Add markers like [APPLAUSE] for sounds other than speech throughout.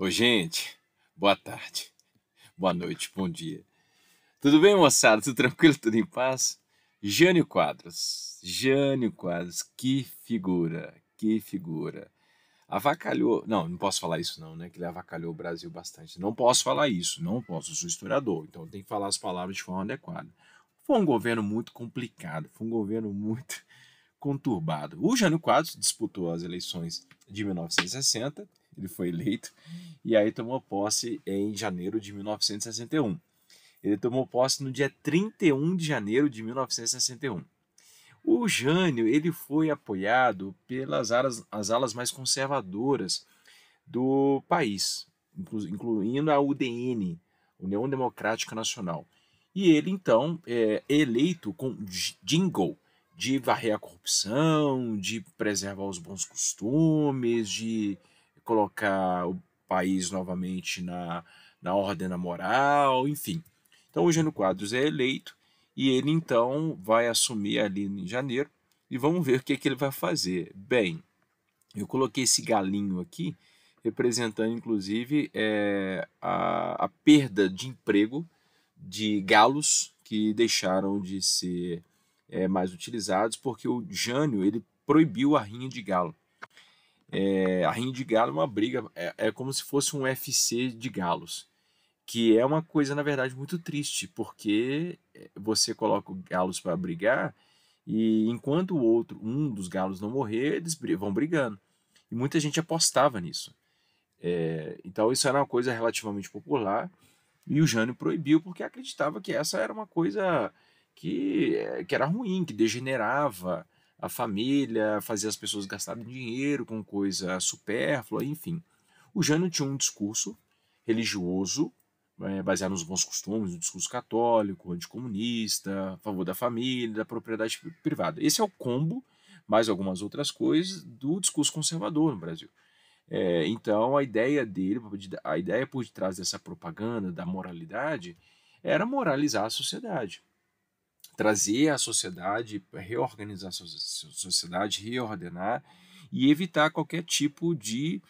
Ô, gente, boa tarde, boa noite, bom dia. Tudo bem, moçada? Tudo tranquilo? Tudo em paz? Jânio Quadros, Jânio Quadros, que figura, que figura. Avacalhou, não, não posso falar isso não, né, que ele avacalhou o Brasil bastante. Não posso falar isso, não posso, sou historiador, então tem que falar as palavras de forma adequada. Foi um governo muito complicado, foi um governo muito conturbado. O Jânio Quadros disputou as eleições de 1960 ele foi eleito, e aí tomou posse em janeiro de 1961. Ele tomou posse no dia 31 de janeiro de 1961. O Jânio ele foi apoiado pelas alas, as alas mais conservadoras do país, incluindo a UDN, União Democrática Nacional. E ele, então, é eleito com jingle de varrer a corrupção, de preservar os bons costumes, de colocar o país novamente na, na ordem na moral, enfim. Então o Jânio Quadros é eleito e ele então vai assumir ali em janeiro e vamos ver o que, é que ele vai fazer. Bem, eu coloquei esse galinho aqui, representando inclusive é, a, a perda de emprego de galos que deixaram de ser é, mais utilizados, porque o Jânio ele proibiu a rinha de galo. É, a Rinha de Galo é uma briga, é, é como se fosse um UFC de galos, que é uma coisa, na verdade, muito triste, porque é, você coloca galos para brigar e enquanto o outro, um dos galos não morrer, eles vão brigando. E muita gente apostava nisso. É, então isso era uma coisa relativamente popular e o Jânio proibiu porque acreditava que essa era uma coisa que, é, que era ruim, que degenerava, a família, fazer as pessoas gastarem dinheiro com coisa supérflua, enfim. O Jânio tinha um discurso religioso, eh, baseado nos bons costumes, um discurso católico, anticomunista, a favor da família, da propriedade privada. Esse é o combo, mais algumas outras coisas, do discurso conservador no Brasil. É, então a ideia dele, a ideia por detrás dessa propaganda da moralidade, era moralizar a sociedade trazer à sociedade, reorganizar a sociedade, reordenar e evitar qualquer tipo de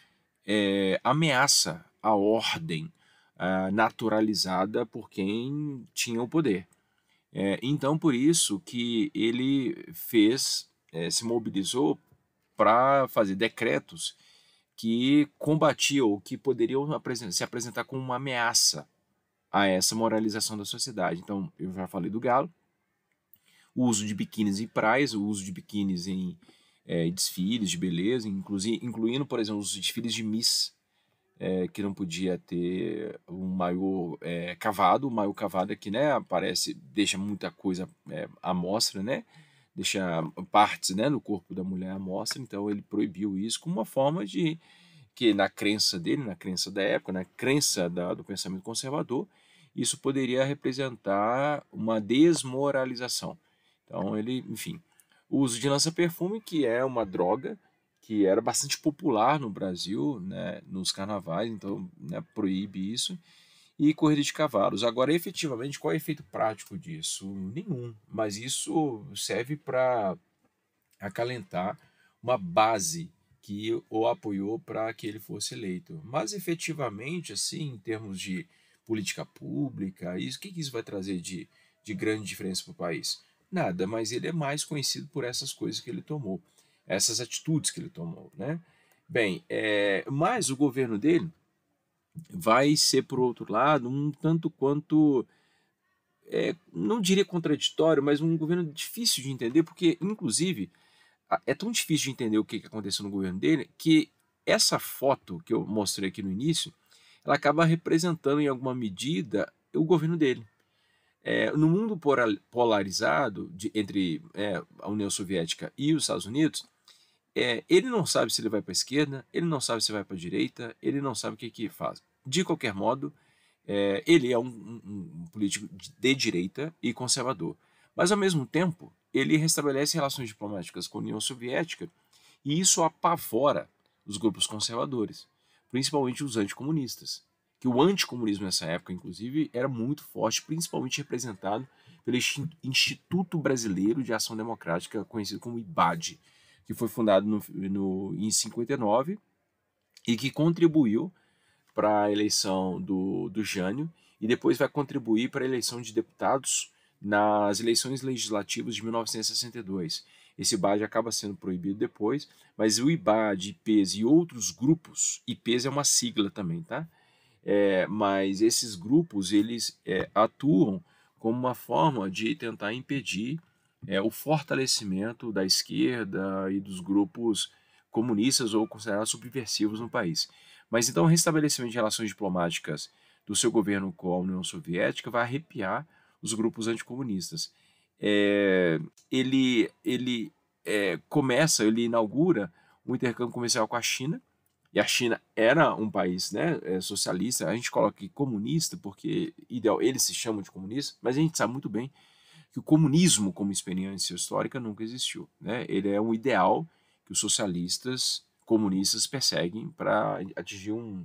é, ameaça à ordem uh, naturalizada por quem tinha o poder. É, então, por isso que ele fez, é, se mobilizou para fazer decretos que combatiam ou que poderiam se apresentar como uma ameaça a essa moralização da sociedade. Então, eu já falei do Galo, o uso de biquínis em praias, o uso de biquínis em é, desfiles de beleza, inclusive, incluindo, por exemplo, os desfiles de Miss, é, que não podia ter um maiô é, cavado. O maiô cavado aqui, né, aparece, deixa muita coisa é, à mostra, né? Deixa partes né, no corpo da mulher à mostra, então ele proibiu isso como uma forma de que na crença dele, na crença da época, na crença da, do pensamento conservador, isso poderia representar uma desmoralização. Então ele, enfim, o uso de lança-perfume, que é uma droga que era bastante popular no Brasil, né, nos carnavais, então né, proíbe isso, e corrida de cavalos. Agora, efetivamente, qual é o efeito prático disso? Nenhum, mas isso serve para acalentar uma base que o apoiou para que ele fosse eleito. Mas efetivamente, assim, em termos de política pública, isso, o que, que isso vai trazer de, de grande diferença para o país? nada, mas ele é mais conhecido por essas coisas que ele tomou, essas atitudes que ele tomou, né? Bem, é, mas o governo dele vai ser, por outro lado, um tanto quanto, é, não diria contraditório, mas um governo difícil de entender, porque, inclusive, é tão difícil de entender o que aconteceu no governo dele que essa foto que eu mostrei aqui no início, ela acaba representando, em alguma medida, o governo dele. É, no mundo polarizado de, entre é, a União Soviética e os Estados Unidos, é, ele não sabe se ele vai para a esquerda, ele não sabe se vai para a direita, ele não sabe o que, que faz. De qualquer modo, ele é um, um, um político de, de direita e conservador. Mas, ao mesmo tempo, ele restabelece relações diplomáticas com a União Soviética e isso apavora os grupos conservadores, principalmente os anticomunistas que o anticomunismo nessa época, inclusive, era muito forte, principalmente representado pelo Instituto Brasileiro de Ação Democrática, conhecido como IBAD, que foi fundado no, no, em 59 e que contribuiu para a eleição do, do Jânio e depois vai contribuir para a eleição de deputados nas eleições legislativas de 1962. Esse IBAD acaba sendo proibido depois, mas o IBAD, IPES e outros grupos, IPES é uma sigla também, tá? é, mas esses grupos eles é, atuam como uma forma de tentar impedir é, o fortalecimento da esquerda e dos grupos comunistas ou considerados subversivos no país. Mas então o restabelecimento de relações diplomáticas do seu governo com a União Soviética vai arrepiar os grupos anticomunistas. É, ele ele é, começa, ele inaugura um intercâmbio comercial com a China, e a China era um país né, eh, socialista, a gente coloca aqui comunista, porque ideal, eles se chamam de comunista, mas a gente sabe muito bem que o comunismo como experiência histórica nunca existiu. Né? Ele é um ideal que os socialistas comunistas perseguem para atingir um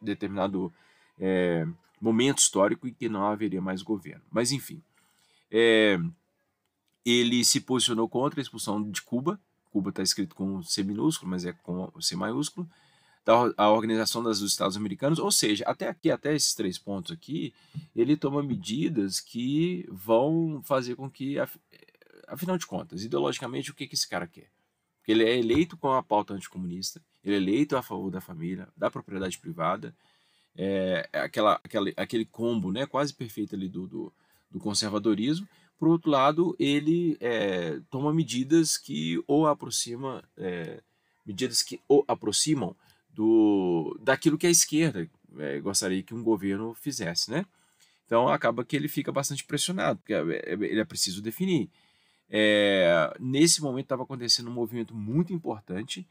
determinado é, momento histórico em que não haveria mais governo. Mas enfim, é, ele se posicionou contra a expulsão de Cuba, Cuba está escrito com C minúsculo, mas é com C maiúsculo, da a Organização dos Estados Americanos, ou seja, até aqui, até esses três pontos aqui, ele toma medidas que vão fazer com que, af, eh, afinal de contas, ideologicamente, o que, que esse cara quer? Porque ele é eleito com a pauta anticomunista, ele é eleito a favor da família, da propriedade privada, eh, é, aquela, aquela, aquele combo né, quase perfeito ali do, do, do conservadorismo, por outro lado, ele é, toma medidas que ou aproxima é, medidas que o aproximam do daquilo que a esquerda é, gostaria que um governo fizesse, né? Então acaba que ele fica bastante pressionado, porque é, é, ele é preciso definir. É, nesse momento estava acontecendo um movimento muito importante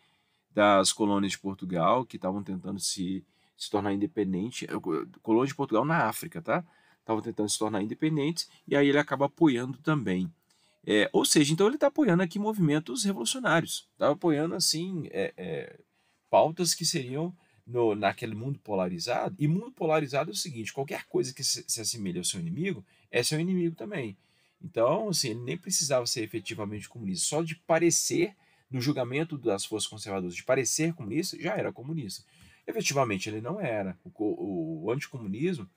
das colônias de Portugal que estavam tentando se, se tornar independente, colônias de Portugal na África, tá? estavam tentando se tornar independentes, e aí ele acaba apoiando também. É, ou seja, então ele está apoiando aqui movimentos revolucionários, está apoiando assim é, é, pautas que seriam no, naquele mundo polarizado. E mundo polarizado é o seguinte: qualquer coisa que se, se assemelha ao seu inimigo é seu inimigo também. Então, assim, ele nem precisava ser efetivamente comunista, só de parecer no julgamento das forças conservadoras de parecer comunista, já era comunista. Efetivamente, ele não era. O, o, o anticomunismo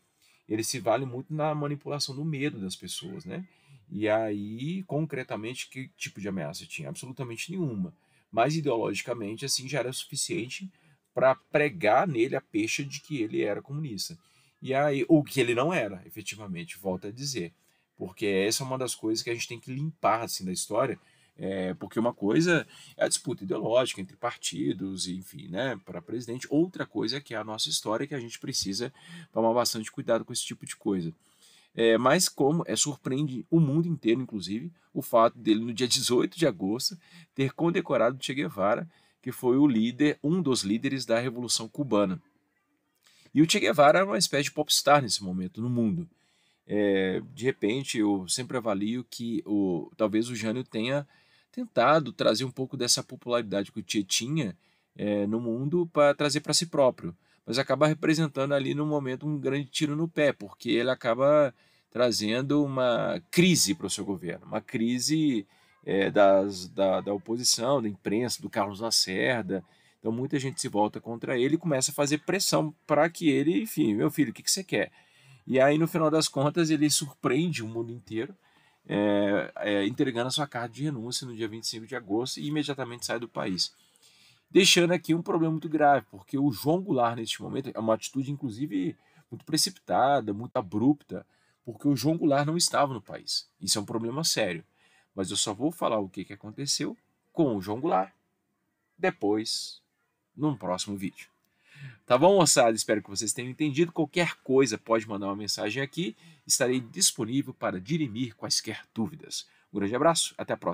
ele se vale muito na manipulação do medo das pessoas, né? E aí, concretamente, que tipo de ameaça tinha? Absolutamente nenhuma. Mas ideologicamente, assim, já era suficiente para pregar nele a peixe de que ele era comunista. E aí, ou que ele não era, efetivamente, volta a dizer. Porque essa é uma das coisas que a gente tem que limpar assim da história, é, porque uma coisa é a disputa ideológica entre partidos, enfim, né, para presidente. Outra coisa é que é a nossa história que a gente precisa tomar bastante cuidado com esse tipo de coisa. É, mas como é surpreende o mundo inteiro, inclusive, o fato dele no dia 18 [LAUGHS] de agosto ter condecorado Che Guevara, que foi o líder, um dos líderes da Revolução Cubana. E o Che Guevara é uma espécie de popstar nesse momento no mundo. É, de repente, eu sempre avalio que o, talvez o Jânio tenha tentado trazer um pouco dessa popularidade que o Tietchan tinha é, no mundo para trazer para si próprio, mas acaba representando ali no momento um grande tiro no pé, porque ele acaba trazendo uma crise para o seu governo, uma crise é, das, da, da oposição, da imprensa, do Carlos Lacerda. Então muita gente se volta contra ele e começa a fazer pressão para que ele, enfim, meu filho, o que, que você quer? E aí, no final das contas, ele surpreende o mundo inteiro é, é, entregando a sua carta de renúncia no dia 25 de agosto e imediatamente sai do país. Deixando aqui um problema muito grave, porque o João Goulart, neste momento, é uma atitude, inclusive, muito precipitada, muito abrupta, porque o João Goulart não estava no país. Isso é um problema sério. Mas eu só vou falar o que, que aconteceu com o João Goulart depois, num próximo vídeo. Tá bom, moçada? Espero que vocês tenham entendido. Qualquer coisa, pode mandar uma mensagem aqui. Estarei disponível para dirimir quaisquer dúvidas. Um grande abraço, até a próxima.